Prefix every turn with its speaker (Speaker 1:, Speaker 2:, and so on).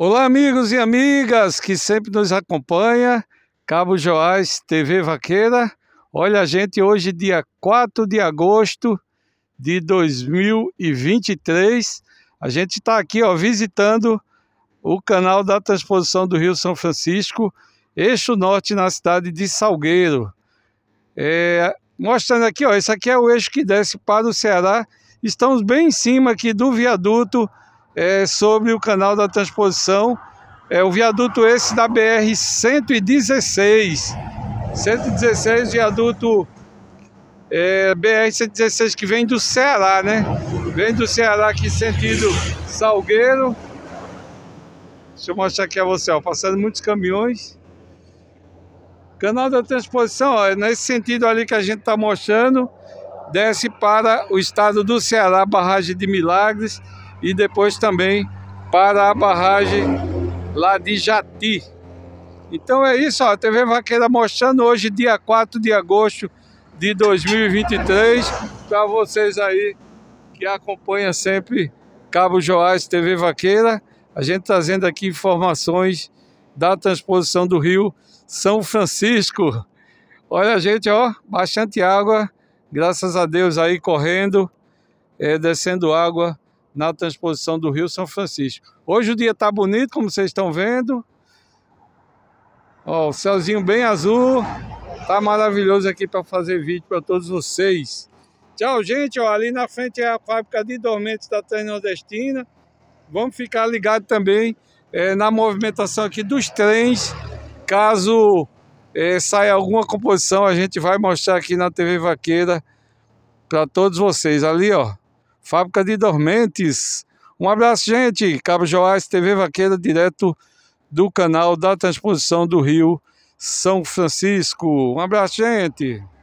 Speaker 1: Olá, amigos e amigas que sempre nos acompanha, Cabo Joás TV Vaqueira. Olha, a gente, hoje dia 4 de agosto de 2023, a gente está aqui, ó, visitando o canal da transposição do Rio São Francisco, eixo norte na cidade de Salgueiro. É, mostrando aqui, ó, esse aqui é o eixo que desce para o Ceará. Estamos bem em cima aqui do viaduto é, sobre o canal da transposição. É o viaduto esse da BR 116. 116, viaduto é, BR 116 que vem do Ceará, né? Vem do Ceará aqui sentido Salgueiro. Deixa eu mostrar aqui a você, ó, passando muitos caminhões. Canal da transposição, ó, é nesse sentido ali que a gente está mostrando, desce para o estado do Ceará, barragem de Milagres e depois também para a barragem lá de Jati. Então é isso, ó, a TV Vaqueira mostrando hoje, dia 4 de agosto de 2023, para vocês aí que acompanham sempre Cabo Joás TV Vaqueira, a gente trazendo aqui informações da transposição do rio São Francisco. Olha, gente, ó, bastante água, graças a Deus aí correndo, é, descendo água na transposição do Rio São Francisco. Hoje o dia está bonito, como vocês estão vendo. Ó, o céuzinho bem azul. Tá maravilhoso aqui para fazer vídeo para todos vocês. Tchau, gente. Ó, ali na frente é a fábrica de dormentes da Transnordestina. Vamos ficar ligado também é, na movimentação aqui dos trens. Caso é, saia alguma composição, a gente vai mostrar aqui na TV Vaqueira para todos vocês. Ali, ó fábrica de dormentes. Um abraço, gente. Cabo Joás, TV Vaqueira, direto do canal da Transposição do Rio São Francisco. Um abraço, gente.